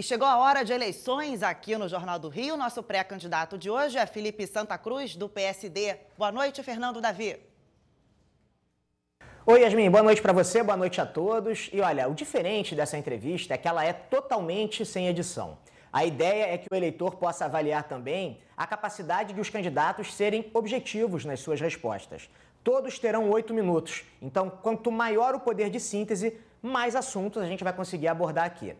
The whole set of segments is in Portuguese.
E chegou a hora de eleições aqui no Jornal do Rio. Nosso pré-candidato de hoje é Felipe Santa Cruz, do PSD. Boa noite, Fernando Davi. Oi, Yasmin, boa noite para você, boa noite a todos. E olha, o diferente dessa entrevista é que ela é totalmente sem edição. A ideia é que o eleitor possa avaliar também a capacidade de os candidatos serem objetivos nas suas respostas. Todos terão oito minutos, então quanto maior o poder de síntese, mais assuntos a gente vai conseguir abordar aqui.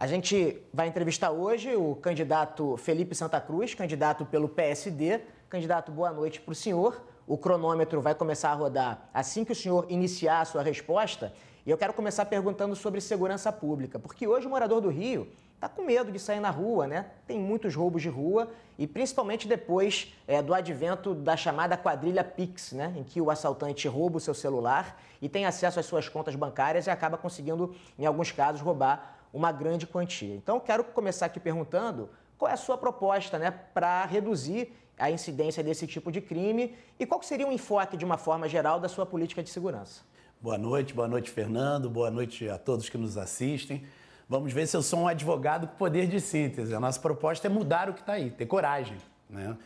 A gente vai entrevistar hoje o candidato Felipe Santa Cruz, candidato pelo PSD. Candidato, boa noite para o senhor. O cronômetro vai começar a rodar assim que o senhor iniciar a sua resposta. E eu quero começar perguntando sobre segurança pública, porque hoje o morador do Rio está com medo de sair na rua, né? Tem muitos roubos de rua e principalmente depois é, do advento da chamada quadrilha Pix, né? Em que o assaltante rouba o seu celular e tem acesso às suas contas bancárias e acaba conseguindo, em alguns casos, roubar uma grande quantia. Então, quero começar aqui perguntando qual é a sua proposta né, para reduzir a incidência desse tipo de crime e qual seria o enfoque, de uma forma geral, da sua política de segurança? Boa noite, boa noite, Fernando, boa noite a todos que nos assistem. Vamos ver se eu sou um advogado com poder de síntese. A nossa proposta é mudar o que está aí, ter coragem. Né?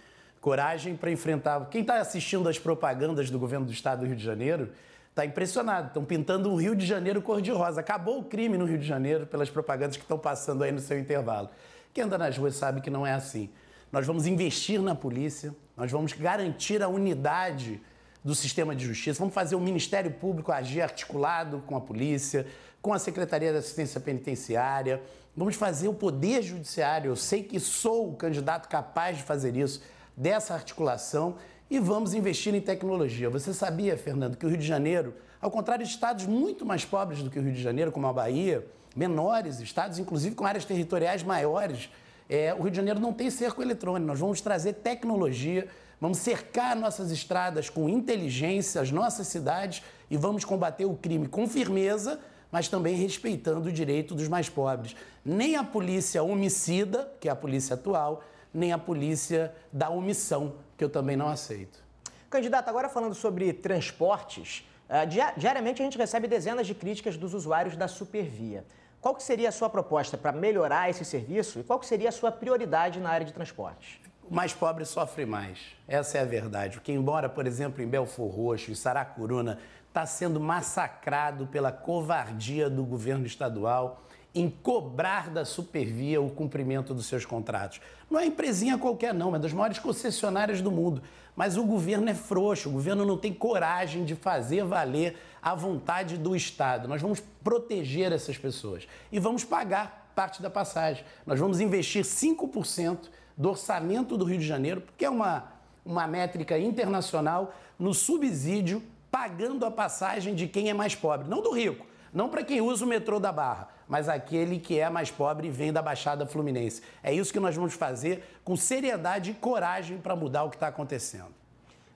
Coragem para enfrentar. Quem está assistindo às propagandas do governo do estado do Rio de Janeiro está impressionado. Estão pintando o Rio de Janeiro cor-de-rosa. Acabou o crime no Rio de Janeiro pelas propagandas que estão passando aí no seu intervalo. Quem anda nas ruas sabe que não é assim. Nós vamos investir na polícia, nós vamos garantir a unidade do sistema de justiça, vamos fazer o Ministério Público agir articulado com a polícia, com a Secretaria da Assistência Penitenciária, vamos fazer o Poder Judiciário. Eu sei que sou o candidato capaz de fazer isso, dessa articulação e vamos investir em tecnologia. Você sabia, Fernando, que o Rio de Janeiro, ao contrário de estados muito mais pobres do que o Rio de Janeiro, como a Bahia, menores estados, inclusive com áreas territoriais maiores, é, o Rio de Janeiro não tem cerco eletrônico. Nós vamos trazer tecnologia, vamos cercar nossas estradas com inteligência, as nossas cidades e vamos combater o crime com firmeza, mas também respeitando o direito dos mais pobres. Nem a polícia homicida, que é a polícia atual, nem a polícia da omissão, que eu também não aceito. Candidato, agora falando sobre transportes, ah, diariamente a gente recebe dezenas de críticas dos usuários da Supervia. Qual que seria a sua proposta para melhorar esse serviço e qual que seria a sua prioridade na área de transportes? O mais pobre sofre mais. Essa é a verdade. Porque, embora, por exemplo, em Belfort Roxo e Saracuruna, está sendo massacrado pela covardia do governo estadual em cobrar da Supervia o cumprimento dos seus contratos. Não é empresinha qualquer, não, é das maiores concessionárias do mundo. Mas o governo é frouxo, o governo não tem coragem de fazer valer a vontade do Estado. Nós vamos proteger essas pessoas e vamos pagar parte da passagem. Nós vamos investir 5% do orçamento do Rio de Janeiro, porque é uma, uma métrica internacional, no subsídio, pagando a passagem de quem é mais pobre, não do rico não para quem usa o metrô da Barra, mas aquele que é mais pobre e vem da Baixada Fluminense. É isso que nós vamos fazer com seriedade e coragem para mudar o que está acontecendo.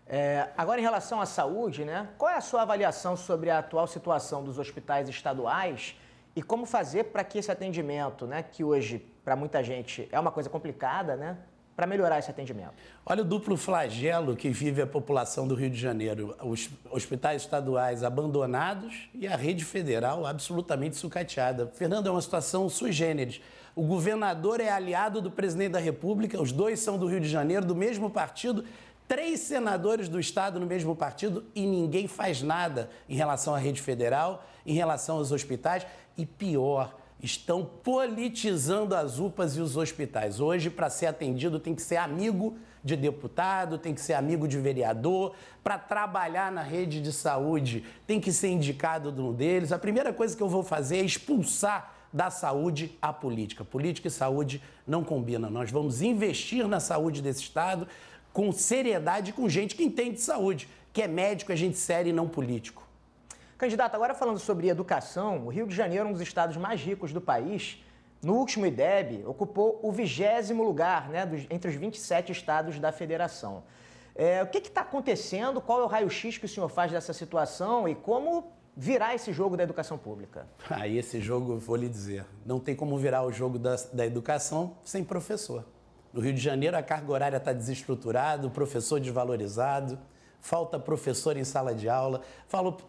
É, agora, em relação à saúde, né? qual é a sua avaliação sobre a atual situação dos hospitais estaduais e como fazer para que esse atendimento, né, que hoje, para muita gente, é uma coisa complicada, né, para melhorar esse atendimento. Olha o duplo flagelo que vive a população do Rio de Janeiro: os hospitais estaduais abandonados e a rede federal absolutamente sucateada. Fernando, é uma situação sui generis. O governador é aliado do presidente da República, os dois são do Rio de Janeiro, do mesmo partido, três senadores do Estado no mesmo partido e ninguém faz nada em relação à rede federal, em relação aos hospitais e pior estão politizando as UPAs e os hospitais. Hoje, para ser atendido, tem que ser amigo de deputado, tem que ser amigo de vereador. Para trabalhar na rede de saúde, tem que ser indicado de um deles. A primeira coisa que eu vou fazer é expulsar da saúde à política. Política e saúde não combinam. Nós vamos investir na saúde desse Estado com seriedade, com gente que entende de saúde, que é médico, é gente séria e não político. Candidato, agora falando sobre educação, o Rio de Janeiro, é um dos estados mais ricos do país, no último IDEB, ocupou o vigésimo lugar né, dos, entre os 27 estados da federação. É, o que está acontecendo? Qual é o raio-x que o senhor faz dessa situação e como virar esse jogo da educação pública? Ah, esse jogo, vou lhe dizer, não tem como virar o jogo da, da educação sem professor. No Rio de Janeiro, a carga horária está desestruturada, o professor desvalorizado falta professor em sala de aula,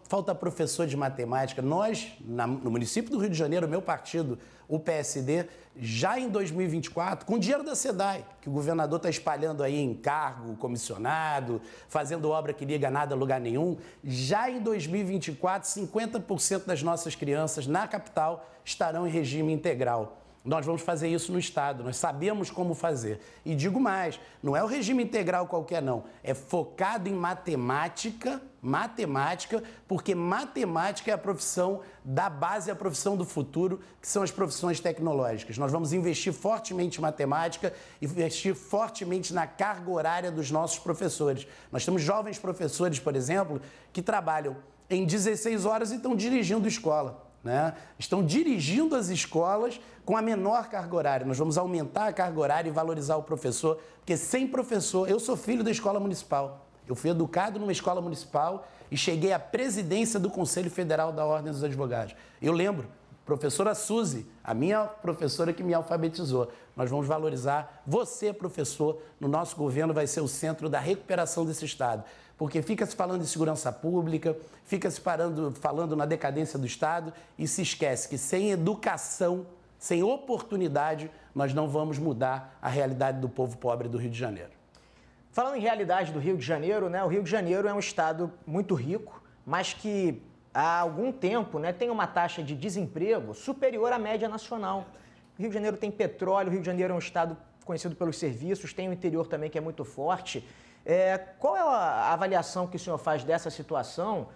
falta professor de matemática. Nós, no município do Rio de Janeiro, meu partido, o PSD, já em 2024, com dinheiro da SEDAI, que o governador está espalhando aí em cargo, comissionado, fazendo obra que liga nada a lugar nenhum, já em 2024, 50% das nossas crianças na capital estarão em regime integral. Nós vamos fazer isso no Estado, nós sabemos como fazer. E digo mais, não é o regime integral qualquer, não. É focado em matemática, matemática, porque matemática é a profissão da base, é a profissão do futuro, que são as profissões tecnológicas. Nós vamos investir fortemente em matemática, investir fortemente na carga horária dos nossos professores. Nós temos jovens professores, por exemplo, que trabalham em 16 horas e estão dirigindo escola né? estão dirigindo as escolas com a menor carga horária. Nós vamos aumentar a carga horária e valorizar o professor, porque sem professor, eu sou filho da escola municipal. Eu fui educado numa escola municipal e cheguei à presidência do Conselho Federal da Ordem dos Advogados. Eu lembro, professora Suzy, a minha professora que me alfabetizou. Nós vamos valorizar você, professor, no nosso governo vai ser o centro da recuperação desse Estado porque fica se falando de segurança pública, fica se parando, falando na decadência do Estado e se esquece que sem educação, sem oportunidade, nós não vamos mudar a realidade do povo pobre do Rio de Janeiro. Falando em realidade do Rio de Janeiro, né, o Rio de Janeiro é um estado muito rico, mas que há algum tempo né, tem uma taxa de desemprego superior à média nacional. O Rio de Janeiro tem petróleo, o Rio de Janeiro é um estado conhecido pelos serviços, tem o interior também que é muito forte. É, qual é a avaliação que o senhor faz dessa situação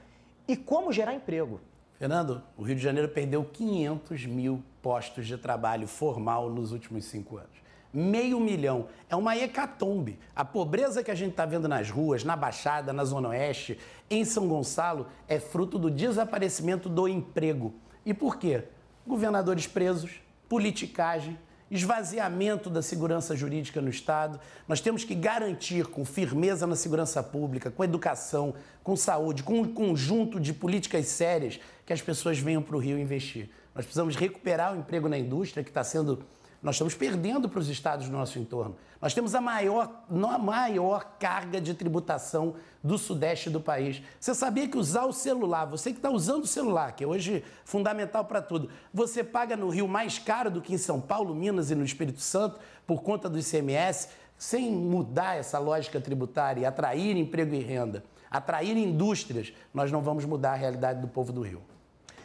e como gerar emprego? Fernando, o Rio de Janeiro perdeu 500 mil postos de trabalho formal nos últimos cinco anos. Meio milhão. É uma hecatombe. A pobreza que a gente está vendo nas ruas, na Baixada, na Zona Oeste, em São Gonçalo, é fruto do desaparecimento do emprego. E por quê? Governadores presos, politicagem, esvaziamento da segurança jurídica no Estado. Nós temos que garantir com firmeza na segurança pública, com educação, com saúde, com um conjunto de políticas sérias que as pessoas venham para o Rio investir. Nós precisamos recuperar o emprego na indústria, que está sendo nós estamos perdendo para os estados do nosso entorno. Nós temos a maior, a maior carga de tributação do sudeste do país. Você sabia que usar o celular, você que está usando o celular, que hoje é fundamental para tudo, você paga no Rio mais caro do que em São Paulo, Minas e no Espírito Santo por conta do ICMS, sem mudar essa lógica tributária e atrair emprego e renda, atrair indústrias, nós não vamos mudar a realidade do povo do Rio.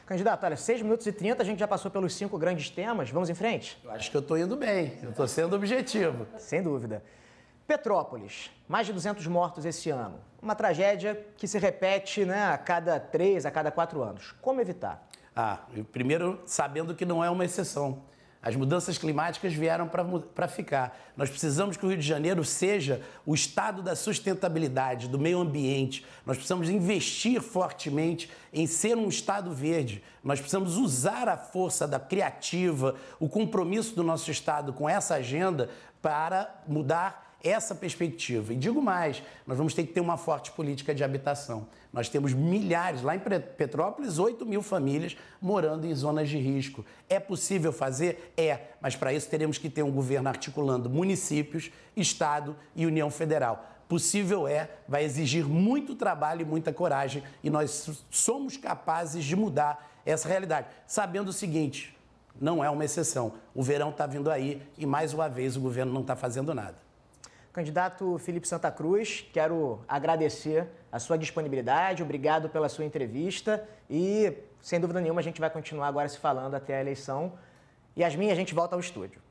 Candidato, olha, 6 minutos e 30, a gente já passou pelos cinco grandes temas. Vamos em frente? Eu acho que eu estou indo bem, eu estou sendo objetivo. Sem dúvida. Petrópolis, mais de 200 mortos esse ano. Uma tragédia que se repete né, a cada três, a cada quatro anos. Como evitar? Ah, primeiro, sabendo que não é uma exceção. As mudanças climáticas vieram para ficar. Nós precisamos que o Rio de Janeiro seja o estado da sustentabilidade, do meio ambiente. Nós precisamos investir fortemente em ser um estado verde. Nós precisamos usar a força da criativa, o compromisso do nosso estado com essa agenda para mudar essa perspectiva. E digo mais, nós vamos ter que ter uma forte política de habitação. Nós temos milhares, lá em Petrópolis, 8 mil famílias morando em zonas de risco. É possível fazer? É, mas para isso teremos que ter um governo articulando municípios, Estado e União Federal. Possível é, vai exigir muito trabalho e muita coragem, e nós somos capazes de mudar essa realidade. Sabendo o seguinte, não é uma exceção. O verão está vindo aí e, mais uma vez, o governo não está fazendo nada. Candidato Felipe Santa Cruz, quero agradecer a sua disponibilidade, obrigado pela sua entrevista e, sem dúvida nenhuma, a gente vai continuar agora se falando até a eleição. Yasmin, a gente volta ao estúdio.